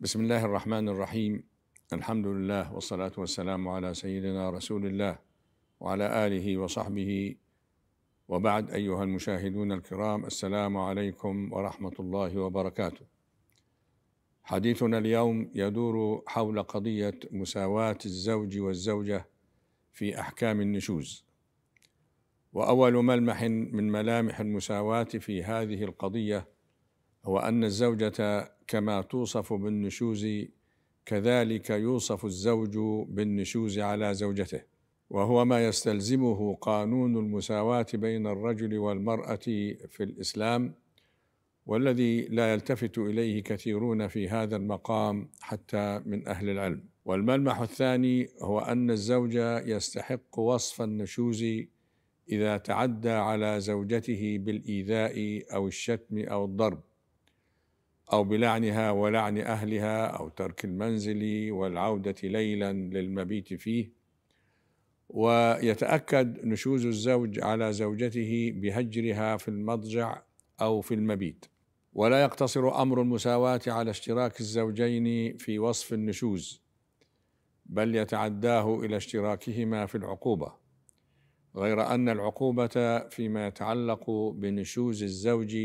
بسم الله الرحمن الرحيم الحمد لله والصلاة والسلام على سيدنا رسول الله وعلى آله وصحبه وبعد أيها المشاهدون الكرام السلام عليكم ورحمة الله وبركاته حديثنا اليوم يدور حول قضية مساواة الزوج والزوجة في أحكام النشوز وأول ملمح من ملامح المساواة في هذه القضية هو أن الزوجة كما توصف بالنشوز كذلك يوصف الزوج بالنشوز على زوجته وهو ما يستلزمه قانون المساواة بين الرجل والمرأة في الإسلام والذي لا يلتفت إليه كثيرون في هذا المقام حتى من أهل العلم والملمح الثاني هو أن الزوج يستحق وصف النشوز إذا تعدى على زوجته بالإيذاء أو الشتم أو الضرب أو بلعنها ولعن أهلها أو ترك المنزل والعودة ليلا للمبيت فيه ويتأكد نشوز الزوج على زوجته بهجرها في المضجع أو في المبيت ولا يقتصر أمر المساواة على اشتراك الزوجين في وصف النشوز بل يتعداه إلى اشتراكهما في العقوبة غير أن العقوبة فيما يتعلق بنشوز الزوج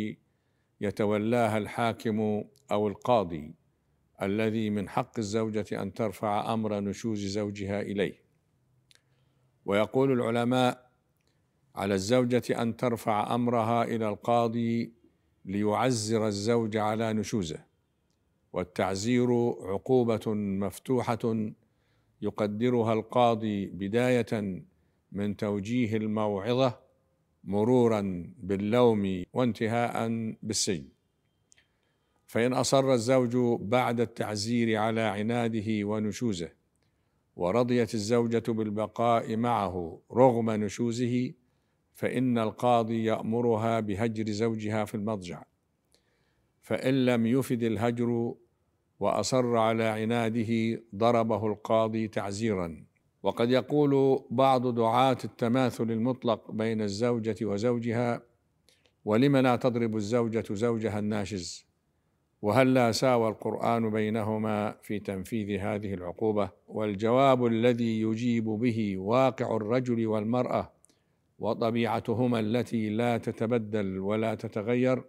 يتولاها الحاكم او القاضي الذي من حق الزوجه ان ترفع امر نشوز زوجها اليه ويقول العلماء على الزوجه ان ترفع امرها الى القاضي ليعزر الزوج على نشوزه والتعزير عقوبه مفتوحه يقدرها القاضي بدايه من توجيه الموعظه مرورا باللوم وانتهاء بالسجن فان اصر الزوج بعد التعزير على عناده ونشوزه ورضيت الزوجه بالبقاء معه رغم نشوزه فان القاضي يامرها بهجر زوجها في المضجع فان لم يفد الهجر واصر على عناده ضربه القاضي تعزيرا وقد يقول بعض دعاة التماثل المطلق بين الزوجة وزوجها ولم لا تضرب الزوجة زوجها الناشز وهل لا ساوى القرآن بينهما في تنفيذ هذه العقوبة والجواب الذي يجيب به واقع الرجل والمرأة وطبيعتهما التي لا تتبدل ولا تتغير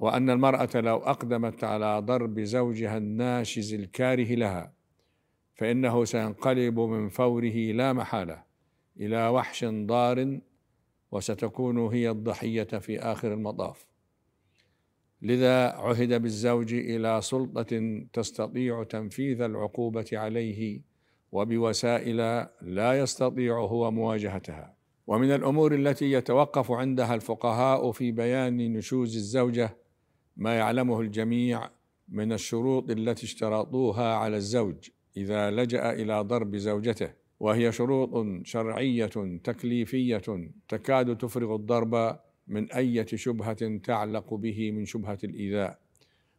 وأن المرأة لو أقدمت على ضرب زوجها الناشز الكاره لها فإنه سينقلب من فوره لا محالة إلى وحش ضار وستكون هي الضحية في آخر المطاف لذا عهد بالزوج إلى سلطة تستطيع تنفيذ العقوبة عليه وبوسائل لا يستطيع هو مواجهتها ومن الأمور التي يتوقف عندها الفقهاء في بيان نشوز الزوجة ما يعلمه الجميع من الشروط التي اشترطوها على الزوج إذا لجأ إلى ضرب زوجته وهي شروط شرعية تكليفية تكاد تفرغ الضرب من أية شبهة تعلق به من شبهة الإيذاء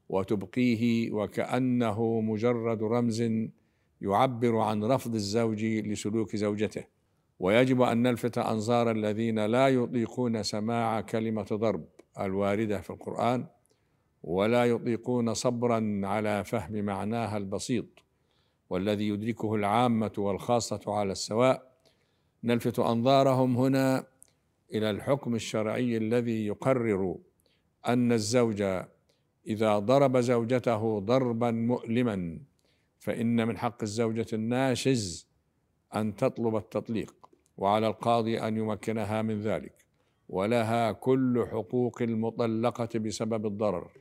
وتبقيه وكأنه مجرد رمز يعبر عن رفض الزوج لسلوك زوجته ويجب أن نلفت أنظار الذين لا يطيقون سماع كلمة ضرب الواردة في القرآن ولا يطيقون صبرا على فهم معناها البسيط والذي يدركه العامة والخاصة على السواء نلفت أنظارهم هنا إلى الحكم الشرعي الذي يقرر أن الزوج إذا ضرب زوجته ضربا مؤلما فإن من حق الزوجة الناشز أن تطلب التطليق وعلى القاضي أن يمكنها من ذلك ولها كل حقوق المطلقة بسبب الضرر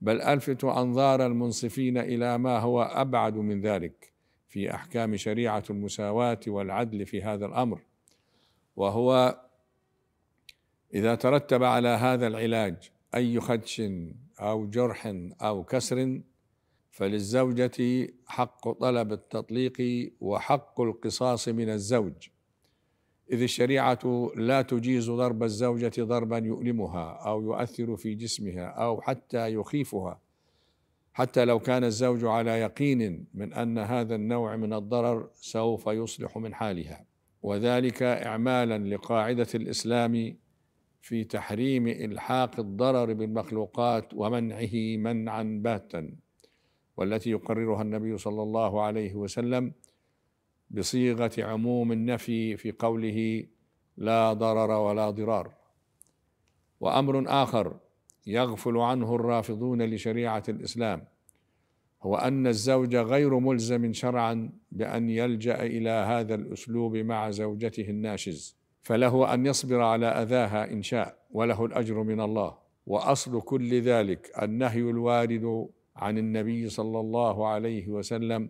بل الفت انظار المنصفين الى ما هو ابعد من ذلك في احكام شريعه المساواه والعدل في هذا الامر وهو اذا ترتب على هذا العلاج اي خدش او جرح او كسر فللزوجه حق طلب التطليق وحق القصاص من الزوج إذ الشريعة لا تجيز ضرب الزوجة ضربا يؤلمها أو يؤثر في جسمها أو حتى يخيفها حتى لو كان الزوج على يقين من أن هذا النوع من الضرر سوف يصلح من حالها وذلك إعمالا لقاعدة الإسلام في تحريم إلحاق الضرر بالمخلوقات ومنعه منعا باتا والتي يقررها النبي صلى الله عليه وسلم بصيغه عموم النفي في قوله لا ضرر ولا ضرار وامر اخر يغفل عنه الرافضون لشريعه الاسلام هو ان الزوج غير ملزم شرعا بان يلجا الى هذا الاسلوب مع زوجته الناشز فله ان يصبر على اذاها ان شاء وله الاجر من الله واصل كل ذلك النهي الوارد عن النبي صلى الله عليه وسلم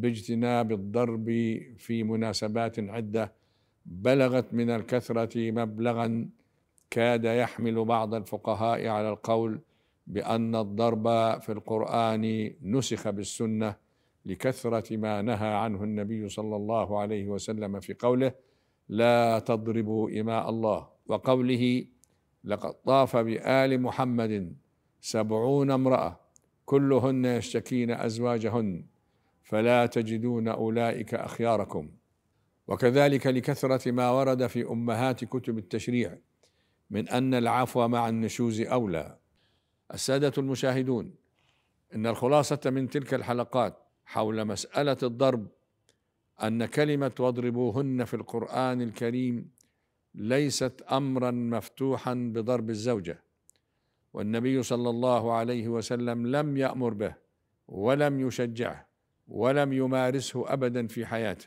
باجتناب الضرب في مناسبات عده بلغت من الكثره مبلغا كاد يحمل بعض الفقهاء على القول بان الضرب في القران نسخ بالسنه لكثره ما نهى عنه النبي صلى الله عليه وسلم في قوله لا تضربوا اماء الله وقوله لقد طاف بال محمد سبعون امراه كلهن يشتكين ازواجهن فلا تجدون اولئك اخياركم وكذلك لكثره ما ورد في امهات كتب التشريع من ان العفو مع النشوز اولى الساده المشاهدون ان الخلاصه من تلك الحلقات حول مساله الضرب ان كلمه واضربوهن في القران الكريم ليست امرا مفتوحا بضرب الزوجه والنبي صلى الله عليه وسلم لم يامر به ولم يشجعه ولم يمارسه ابدا في حياته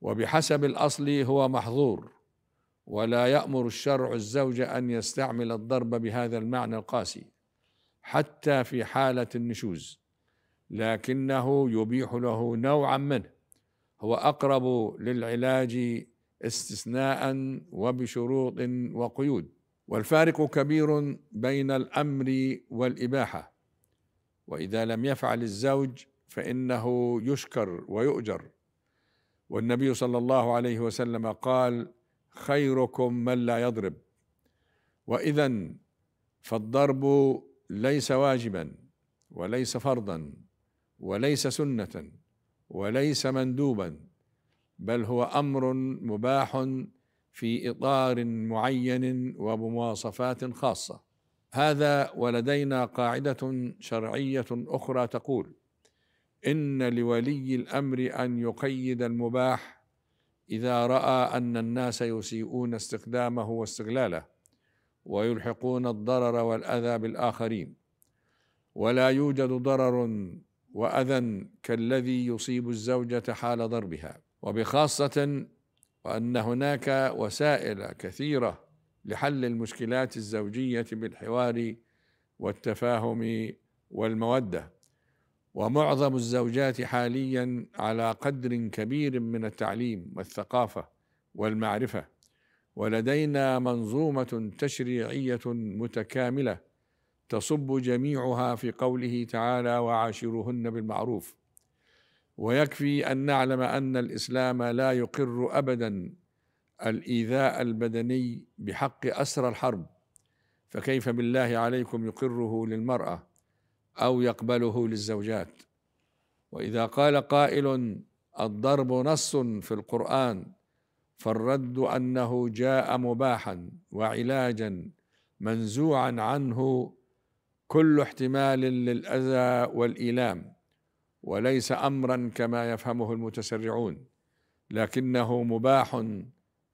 وبحسب الاصل هو محظور ولا يامر الشرع الزوج ان يستعمل الضرب بهذا المعنى القاسي حتى في حاله النشوز لكنه يبيح له نوعا منه هو اقرب للعلاج استثناء وبشروط وقيود والفارق كبير بين الامر والاباحه واذا لم يفعل الزوج فانه يشكر ويؤجر والنبي صلى الله عليه وسلم قال خيركم من لا يضرب واذا فالضرب ليس واجبا وليس فرضا وليس سنه وليس مندوبا بل هو امر مباح في اطار معين وبمواصفات خاصه هذا ولدينا قاعده شرعيه اخرى تقول إن لولي الأمر أن يقيد المباح إذا رأى أن الناس يسيئون استخدامه واستغلاله ويلحقون الضرر والأذى بالآخرين ولا يوجد ضرر وأذى كالذي يصيب الزوجة حال ضربها وبخاصة وأن هناك وسائل كثيرة لحل المشكلات الزوجية بالحوار والتفاهم والموده ومعظم الزوجات حاليا على قدر كبير من التعليم والثقافه والمعرفه ولدينا منظومه تشريعيه متكامله تصب جميعها في قوله تعالى وعاشرهن بالمعروف ويكفي ان نعلم ان الاسلام لا يقر ابدا الايذاء البدني بحق اسرى الحرب فكيف بالله عليكم يقره للمراه أو يقبله للزوجات وإذا قال قائل الضرب نص في القرآن فالرد أنه جاء مباحا وعلاجا منزوعا عنه كل احتمال للأذى والإيلام وليس أمرا كما يفهمه المتسرعون لكنه مباح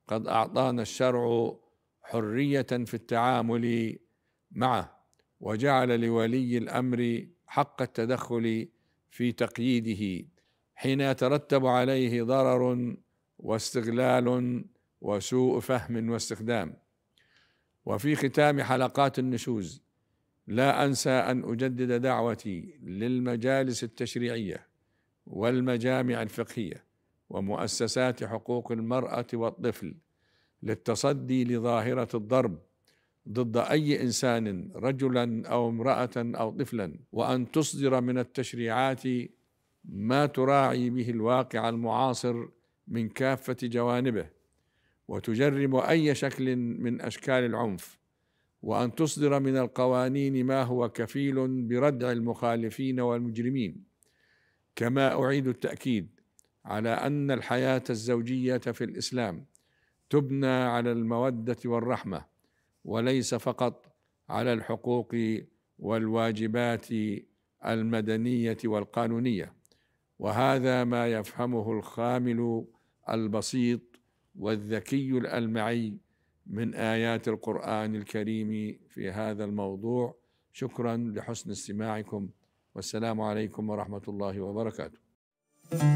قد أعطانا الشرع حرية في التعامل معه وجعل لولي الامر حق التدخل في تقييده حين يترتب عليه ضرر واستغلال وسوء فهم واستخدام وفي ختام حلقات النشوز لا انسى ان اجدد دعوتي للمجالس التشريعيه والمجامع الفقهيه ومؤسسات حقوق المراه والطفل للتصدي لظاهره الضرب ضد اي انسان رجلا او امراه او طفلا وان تصدر من التشريعات ما تراعي به الواقع المعاصر من كافه جوانبه وتجرم اي شكل من اشكال العنف وان تصدر من القوانين ما هو كفيل بردع المخالفين والمجرمين كما اعيد التاكيد على ان الحياه الزوجيه في الاسلام تبنى على الموده والرحمه وليس فقط على الحقوق والواجبات المدنيه والقانونيه وهذا ما يفهمه الخامل البسيط والذكي الالمعي من ايات القران الكريم في هذا الموضوع شكرا لحسن استماعكم والسلام عليكم ورحمه الله وبركاته